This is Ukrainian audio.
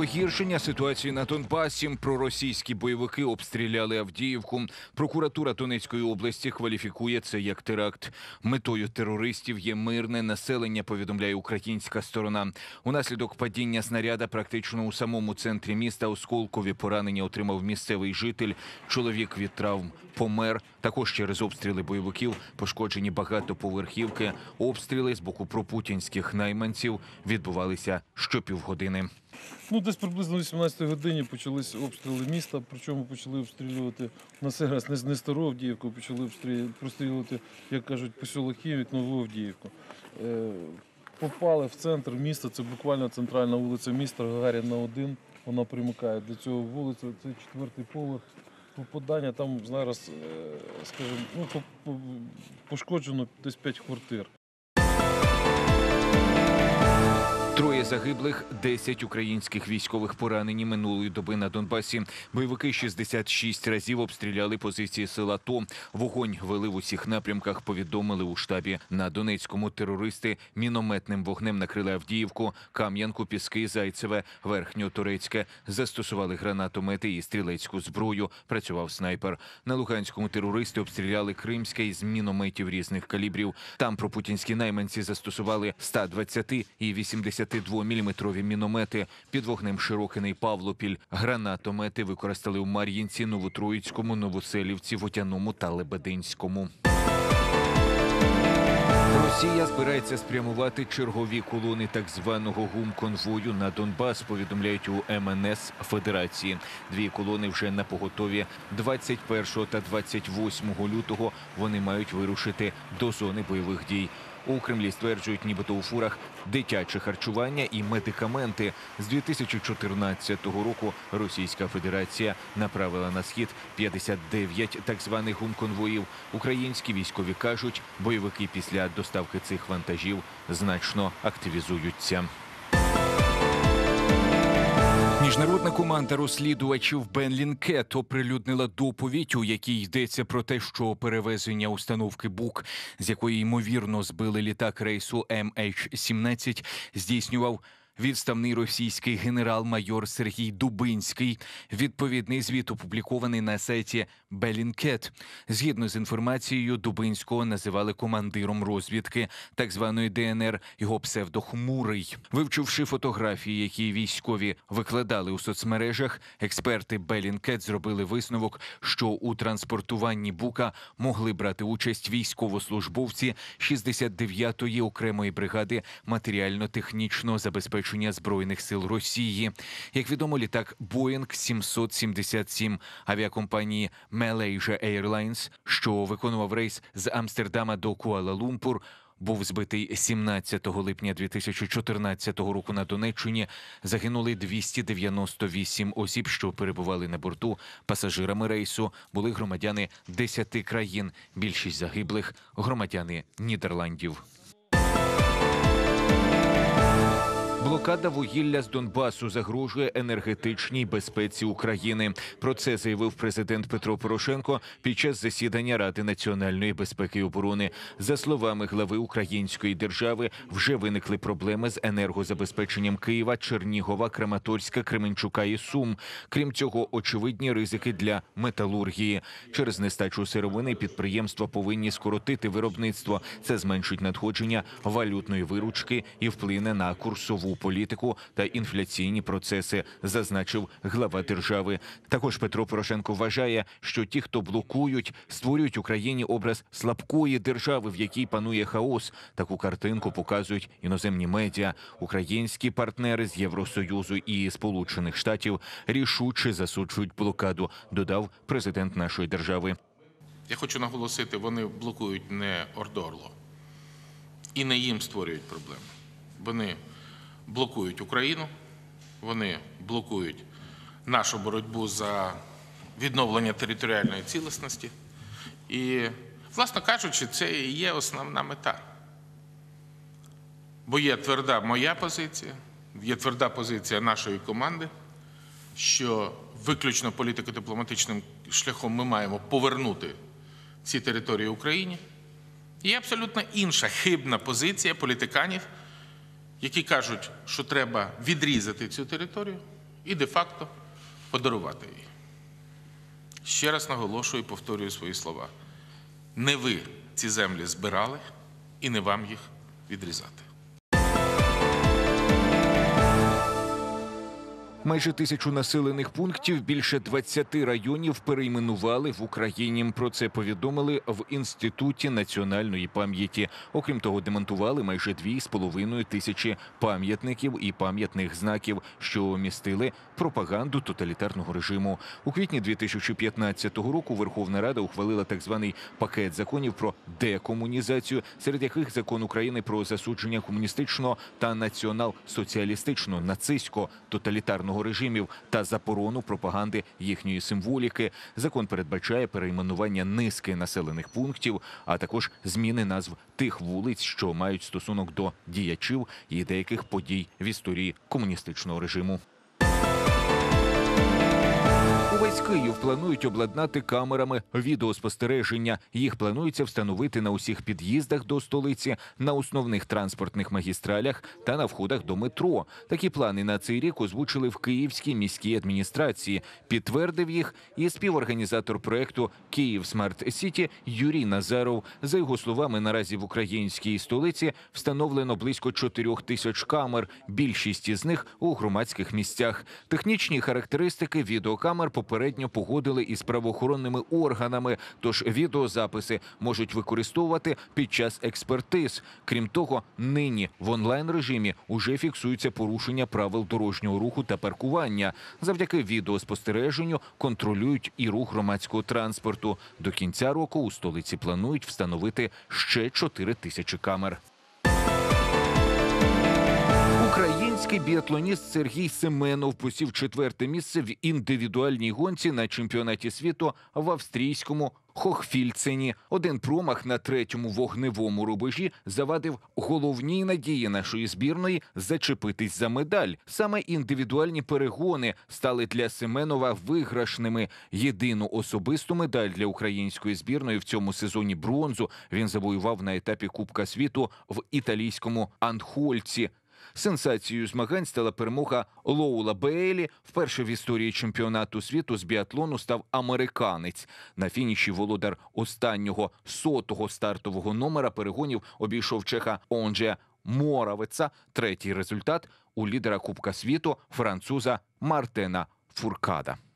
Погіршення ситуації на Донбасі проросійські бойовики обстріляли Авдіївку. Прокуратура Донецької області кваліфікує це як теракт. Метою терористів є мирне населення. Повідомляє українська сторона. Унаслідок падіння снаряда практично у самому центрі міста осколкові поранення отримав місцевий житель. Чоловік від травм помер. Також через обстріли бойовиків пошкоджені багатоповерхівки. Обстріли з боку пропутінських найманців відбувалися щопівгодини. Ну, Десь приблизно о 18 годині почалися обстріли міста, причому почали обстрілювати на сей раз не, не стару Авдіївку, почали обстрілювати, як кажуть, посілок Київ, Нову Авдіївку. Е, попали в центр міста, це буквально центральна вулиця міста, Гагаріна 1, вона примикає до цього вулиця, це четвертий поверх. Попадання там зараз, е, скажімо, ну, пошкоджено десь 5 квартир. загиблих, 10 українських військових поранені минулої доби на Донбасі. Бойовики 66 разів обстріляли позиції села. То вогонь вели в усіх напрямках. Повідомили у штабі на Донецькому. Терористи мінометним вогнем накрили Авдіївку, Кам'янку, Піски, Зайцеве, Верхньо-Турецьке. Застосували гранатомети і стрілецьку зброю. Працював снайпер. На Луганському терористи обстріляли Кримське із мінометів різних калібрів. Там пропутінські найманці застосували 120 і 82 40-мм міномети під вогнем Широкиний Павлопіль. Гранатомети використали у Мар'їнці, Новотроїцькому, Новоселівці, Водяному та Лебединському. Росія збирається спрямувати чергові колони так званого гум-конвою на Донбас. Повідомляють у МНС Федерації. Дві колони вже на поготові 21 та 28 лютого. Вони мають вирушити до зони бойових дій. У Кремлі стверджують, нібито у фурах дитяче харчування і медикаменти з 2014 року. Російська Федерація направила на схід 59 так званих гумконвоїв. Українські військові кажуть, бойовики після доставки цих вантажів значно активізуються. Міжнародна команда розслідувачів Бен Бенлінкет оприлюднила доповідь, у якій йдеться про те, що перевезення установки БУК, з якої ймовірно збили літак рейсу MH17, ем здійснював. Відставний російський генерал-майор Сергій Дубинський. Відповідний звіт опублікований на сайті Белінкет. Згідно з інформацією, Дубинського називали командиром розвідки так званої ДНР. Його псевдохмурий, вивчивши фотографії, які військові викладали у соцмережах. Експерти Белінкет зробили висновок, що у транспортуванні бука могли брати участь військовослужбовці 69-ї окремої бригади матеріально-технічного забезпечення забезпечення збройних сил Росії. Як відомо, літак Боїнг 777 авіакомпанії Malaysia Airlines, що виконував рейс з Амстердама до Куала-Лумпур, був збитий 17 липня 2014 року на Донеччині. Загинули 298 осіб, що перебували на борту. Пасажирами рейсу були громадяни 10 країн. Більшість загиблих громадяни Нідерландів. Блокада вугілля з Донбасу загрожує енергетичній безпеці України. Про це заявив президент Петро Порошенко під час засідання Ради національної безпеки і оборони. За словами глави Української держави, вже виникли проблеми з енергозабезпеченням Києва, Чернігова, Краматорська, Кременчука і Сум. Крім цього, очевидні ризики для металургії через нестачу сировини. Підприємства повинні скоротити виробництво. Це зменшить надходження валютної виручки і вплине на курсову політику та інфляційні процеси, зазначив глава держави. Також Петро Порошенко вважає, що ті, хто блокують, створюють Україні образ слабкої держави, в якій панує хаос. Таку картинку показують іноземні медіа, українські партнери з Євросоюзу і Сполучених Штатів рішуче засуджують блокаду. Додав президент нашої держави. Я хочу наголосити, вони блокують не ордорло і не їм створюють проблеми. Вони блокують Україну, вони блокують нашу боротьбу за відновлення територіальної цілісності. І, власне кажучи, це і є основна мета. Бо є тверда моя позиція, є тверда позиція нашої команди, що виключно політико-дипломатичним шляхом ми маємо повернути ці території Україні. Є абсолютно інша хибна позиція політиканів які кажуть, що треба відрізати цю територію і де-факто подарувати її. Ще раз наголошую і повторюю свої слова: не ви ці землі збирали і не вам їх відрізати. Майже тисячу населених пунктів більше 20 районів перейменували в Україні. Про це повідомили в інституті національної пам'яті. Окрім того, демонтували майже 2,5 тисячі пам'ятників і пам'ятних знаків, що містили пропаганду тоталітарного режиму. У квітні 2015 року Верховна Рада ухвалила так званий пакет законів про декомунізацію, серед яких закон України про засудження комуністичного та націонал-соціалістичного нацистсько тоталітарного тоталітарного режимів та заборону пропаганди їхньої символіки. Закон передбачає перейменування низки населених пунктів, а також зміни назв тих вулиць, що мають стосунок до діячів і деяких подій в історії комуністичного режиму. Увесь Київ планують обладнати камерами відеоспостереження. Їх планується встановити на усіх під'їздах до столиці, на основних транспортних магістралях та на входах до метро. Такі плани на цей рік озвучили в Київській міській адміністрації. Підтвердив їх і співорганізатор проекту Київ Смарт Сіті Юрій Назаров. За його словами, наразі в українській столиці встановлено близько 4 тисяч камер. Більшість із них у громадських місцях. Технічні характеристики відеокамер популярні попередньо погодили із правоохоронними органами, тож відеозаписи можуть використовувати під час експертиз. Крім того, нині в онлайн режимі уже фіксуються порушення правил дорожнього руху та паркування. Завдяки відеоспостереженню контролюють і рух громадського транспорту. До кінця року у столиці планують встановити ще 4 тисячі камер. Український біатлоніст Сергій Семенов посів четверте місце в індивідуальній гонці на чемпіонаті світу в австрійському Хохфільцині. Один промах на третьому вогневому рубежі завадив головній надії нашої збірної зачепитись за медаль. Саме індивідуальні перегони стали для Семенова виграшними. Єдину особисту медаль для української збірної в цьому сезоні бронзу він завоював на етапі Кубка світу в італійському Анхольці. Сенсацією змагань стала перемога Лоула Бейлі. Вперше в історії чемпіонату світу з біатлону став американець. На фініші володар останнього сотого стартового номера перегонів обійшов чеха Онджея Моравеца. Третій результат у лідера Кубка світу француза Мартена Фуркада.